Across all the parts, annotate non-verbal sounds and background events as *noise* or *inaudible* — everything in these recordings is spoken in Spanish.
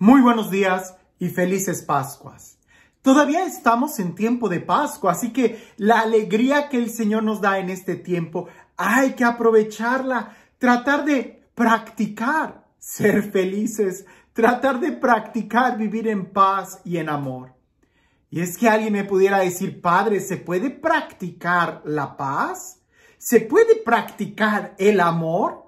Muy buenos días y felices Pascuas. Todavía estamos en tiempo de Pascua, así que la alegría que el Señor nos da en este tiempo hay que aprovecharla, tratar de practicar ser felices, tratar de practicar vivir en paz y en amor. Y es que alguien me pudiera decir, Padre, ¿se puede practicar la paz? ¿Se puede practicar el amor?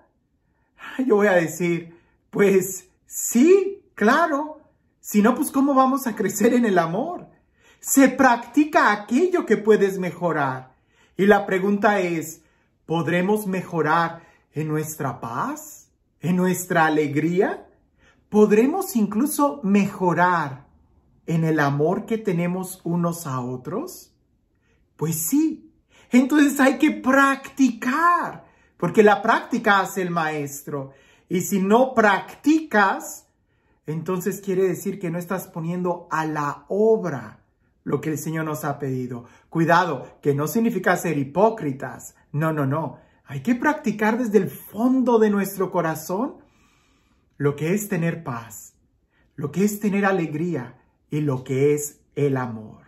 Yo voy a decir, pues sí, Claro, si no, pues ¿cómo vamos a crecer en el amor? Se practica aquello que puedes mejorar. Y la pregunta es, ¿podremos mejorar en nuestra paz? ¿En nuestra alegría? ¿Podremos incluso mejorar en el amor que tenemos unos a otros? Pues sí. Entonces hay que practicar, porque la práctica hace el maestro. Y si no practicas, entonces quiere decir que no estás poniendo a la obra lo que el Señor nos ha pedido. Cuidado, que no significa ser hipócritas. No, no, no. Hay que practicar desde el fondo de nuestro corazón lo que es tener paz, lo que es tener alegría y lo que es el amor.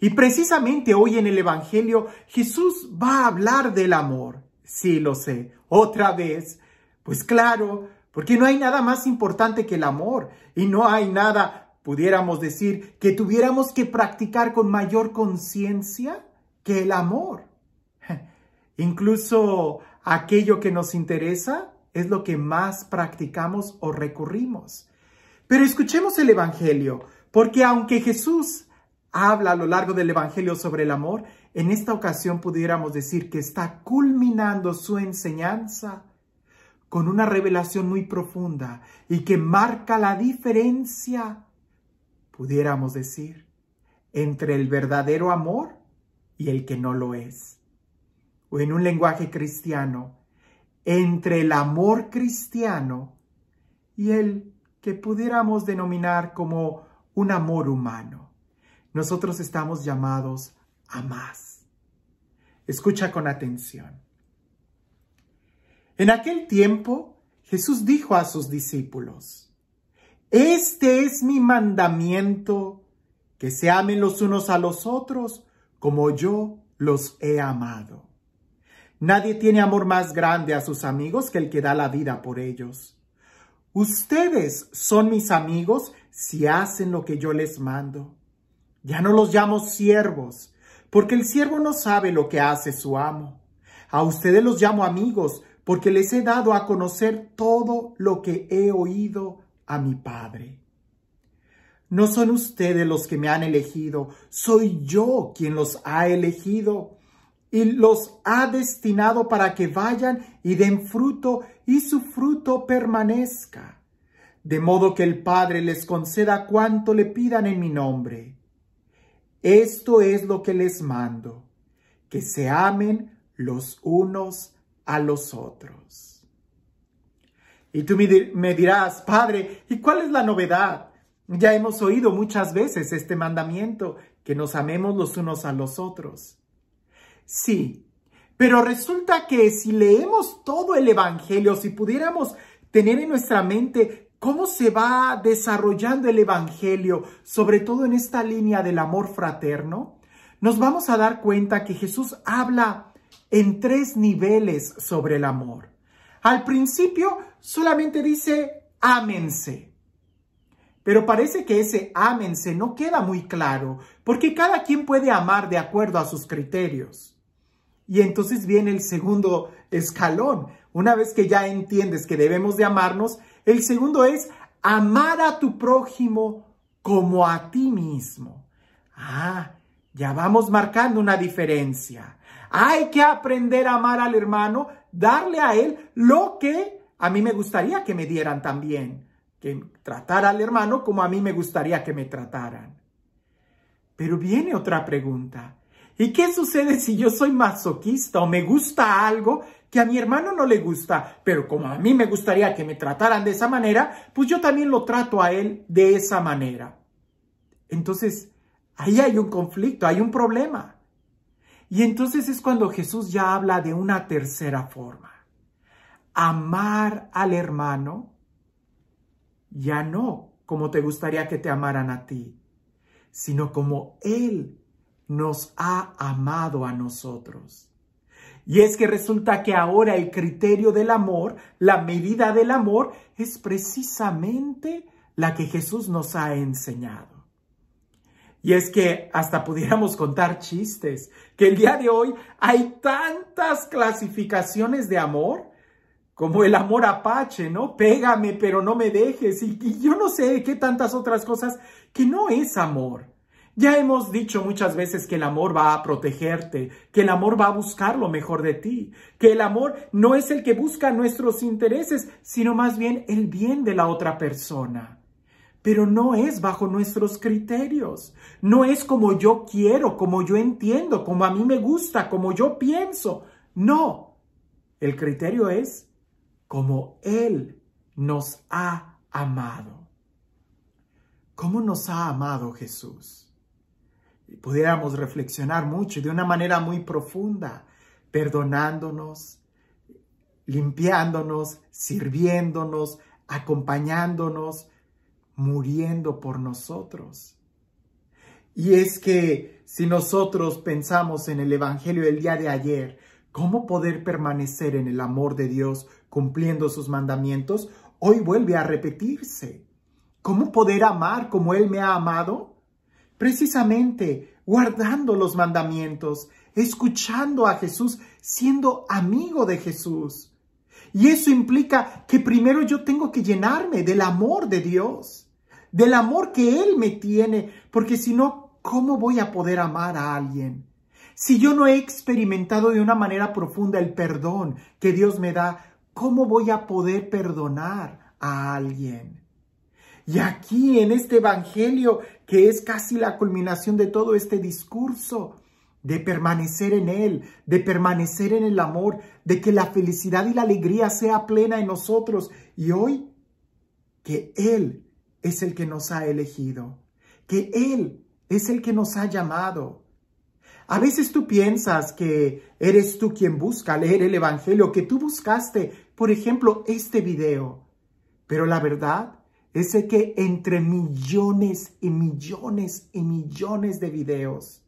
Y precisamente hoy en el Evangelio Jesús va a hablar del amor. Sí, lo sé. Otra vez. Pues claro, porque no hay nada más importante que el amor y no hay nada, pudiéramos decir, que tuviéramos que practicar con mayor conciencia que el amor. *laughs* Incluso aquello que nos interesa es lo que más practicamos o recurrimos. Pero escuchemos el Evangelio, porque aunque Jesús habla a lo largo del Evangelio sobre el amor, en esta ocasión pudiéramos decir que está culminando su enseñanza con una revelación muy profunda y que marca la diferencia, pudiéramos decir, entre el verdadero amor y el que no lo es. O en un lenguaje cristiano, entre el amor cristiano y el que pudiéramos denominar como un amor humano. Nosotros estamos llamados a más. Escucha con atención. En aquel tiempo Jesús dijo a sus discípulos, Este es mi mandamiento, que se amen los unos a los otros como yo los he amado. Nadie tiene amor más grande a sus amigos que el que da la vida por ellos. Ustedes son mis amigos si hacen lo que yo les mando. Ya no los llamo siervos, porque el siervo no sabe lo que hace su amo. A ustedes los llamo amigos, porque les he dado a conocer todo lo que he oído a mi Padre. No son ustedes los que me han elegido, soy yo quien los ha elegido y los ha destinado para que vayan y den fruto y su fruto permanezca, de modo que el Padre les conceda cuanto le pidan en mi nombre. Esto es lo que les mando, que se amen los unos a los otros. Y tú me dirás, Padre, ¿y cuál es la novedad? Ya hemos oído muchas veces este mandamiento, que nos amemos los unos a los otros. Sí, pero resulta que si leemos todo el Evangelio, si pudiéramos tener en nuestra mente cómo se va desarrollando el Evangelio, sobre todo en esta línea del amor fraterno, nos vamos a dar cuenta que Jesús habla en tres niveles sobre el amor. Al principio solamente dice, ámense. Pero parece que ese ámense no queda muy claro, porque cada quien puede amar de acuerdo a sus criterios. Y entonces viene el segundo escalón. Una vez que ya entiendes que debemos de amarnos, el segundo es amar a tu prójimo como a ti mismo. Ah, ya vamos marcando una diferencia. Hay que aprender a amar al hermano, darle a él lo que a mí me gustaría que me dieran también, que tratar al hermano como a mí me gustaría que me trataran. Pero viene otra pregunta. ¿Y qué sucede si yo soy masoquista o me gusta algo que a mi hermano no le gusta, pero como a mí me gustaría que me trataran de esa manera, pues yo también lo trato a él de esa manera? Entonces, Ahí hay un conflicto, hay un problema. Y entonces es cuando Jesús ya habla de una tercera forma. Amar al hermano ya no como te gustaría que te amaran a ti, sino como Él nos ha amado a nosotros. Y es que resulta que ahora el criterio del amor, la medida del amor, es precisamente la que Jesús nos ha enseñado. Y es que hasta pudiéramos contar chistes, que el día de hoy hay tantas clasificaciones de amor, como el amor apache, ¿no? Pégame, pero no me dejes. Y, yo no sé qué tantas otras cosas que no es amor. Ya hemos dicho muchas veces que el amor va a protegerte, que el amor va a buscar lo mejor de ti, que el amor no es el que busca nuestros intereses, sino más bien el bien de la otra persona pero no es bajo nuestros criterios, no es como yo quiero, como yo entiendo, como a mí me gusta, como yo pienso. No, el criterio es como Él nos ha amado. ¿Cómo nos ha amado Jesús? pudiéramos reflexionar mucho y de una manera muy profunda, perdonándonos, limpiándonos, sirviéndonos, acompañándonos, muriendo por nosotros. Y es que si nosotros pensamos en el Evangelio del día de ayer, ¿cómo poder permanecer en el amor de Dios cumpliendo sus mandamientos? Hoy vuelve a repetirse. ¿Cómo poder amar como Él me ha amado? Precisamente guardando los mandamientos, escuchando a Jesús, siendo amigo de Jesús. Y eso implica que primero yo tengo que llenarme del amor de Dios del amor que Él me tiene, porque si no, ¿cómo voy a poder amar a alguien? Si yo no he experimentado de una manera profunda el perdón que Dios me da, ¿cómo voy a poder perdonar a alguien? Y aquí en este Evangelio, que es casi la culminación de todo este discurso, de permanecer en Él, de permanecer en el amor, de que la felicidad y la alegría sea plena en nosotros. Y hoy, que Él es el que nos ha elegido, que Él es el que nos ha llamado. A veces tú piensas que eres tú quien busca leer el Evangelio, que tú buscaste, por ejemplo, este video. Pero la verdad es que entre millones y millones y millones de videos,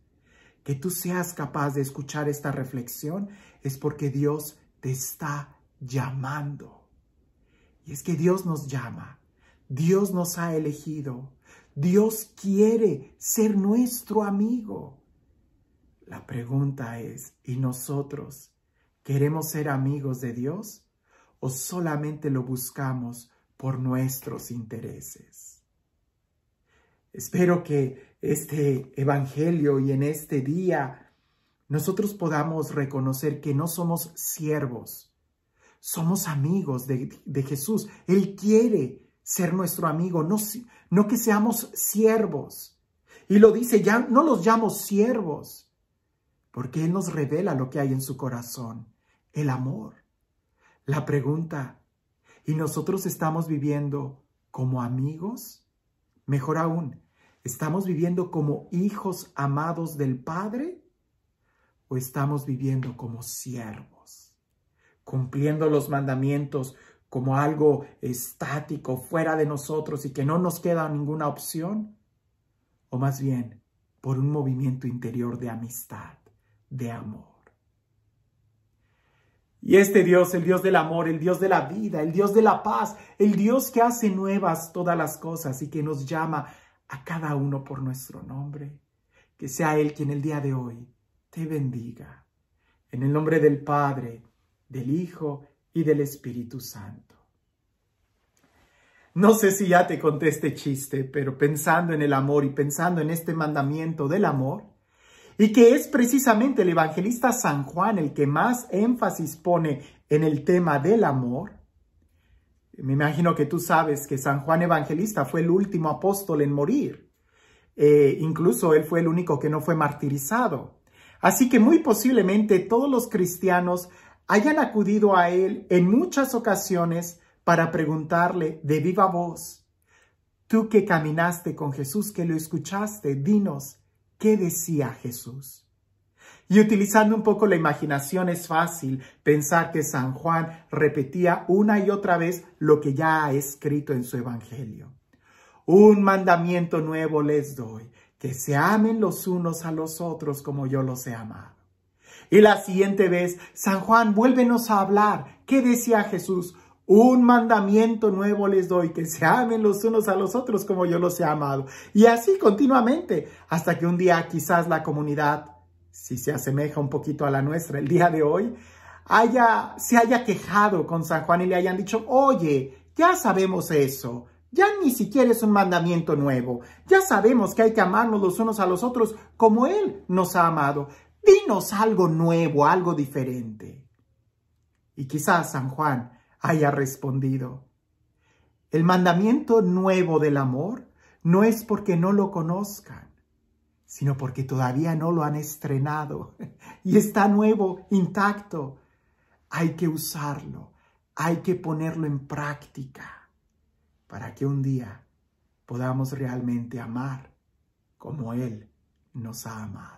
que tú seas capaz de escuchar esta reflexión es porque Dios te está llamando. Y es que Dios nos llama Dios nos ha elegido. Dios quiere ser nuestro amigo. La pregunta es, ¿y nosotros queremos ser amigos de Dios o solamente lo buscamos por nuestros intereses? Espero que este Evangelio y en este día nosotros podamos reconocer que no somos siervos, somos amigos de, de Jesús. Él quiere ser nuestro amigo, no, que seamos siervos. Y lo dice, ya no los llamo siervos, porque Él nos revela lo que hay en su corazón, el amor. La pregunta, ¿y nosotros estamos viviendo como amigos? Mejor aún, ¿estamos viviendo como hijos amados del Padre? ¿O estamos viviendo como siervos, cumpliendo los mandamientos? como algo estático, fuera de nosotros y que no nos queda ninguna opción, o más bien por un movimiento interior de amistad, de amor. Y este Dios, el Dios del amor, el Dios de la vida, el Dios de la paz, el Dios que hace nuevas todas las cosas y que nos llama a cada uno por nuestro nombre, que sea Él quien el día de hoy te bendiga. En el nombre del Padre, del Hijo y del Espíritu Santo. No sé si ya te conté este chiste, pero pensando en el amor y pensando en este mandamiento del amor, y que es precisamente el evangelista San Juan el que más énfasis pone en el tema del amor, me imagino que tú sabes que San Juan Evangelista fue el último apóstol en morir. Eh, incluso él fue el único que no fue martirizado. Así que muy posiblemente todos los cristianos hayan acudido a él en muchas ocasiones para preguntarle de viva voz, tú que caminaste con Jesús, que lo escuchaste, dinos, ¿qué decía Jesús? Y utilizando un poco la imaginación es fácil pensar que San Juan repetía una y otra vez lo que ya ha escrito en su Evangelio. Un mandamiento nuevo les doy, que se amen los unos a los otros como yo los he amado. Y la siguiente vez, San Juan, vuélvenos a hablar. ¿Qué decía Jesús? Un mandamiento nuevo les doy, que se amen los unos a los otros como yo los he amado. Y así continuamente, hasta que un día quizás la comunidad, si se asemeja un poquito a la nuestra el día de hoy, haya, se haya quejado con San Juan y le hayan dicho, oye, ya sabemos eso, ya ni siquiera es un mandamiento nuevo, ya sabemos que hay que amarnos los unos a los otros como Él nos ha amado, Dinos algo nuevo, algo diferente. Y quizás San Juan haya respondido, el mandamiento nuevo del amor no es porque no lo conozcan, sino porque todavía no lo han estrenado y está nuevo, intacto. Hay que usarlo, hay que ponerlo en práctica para que un día podamos realmente amar como Él nos ha amado.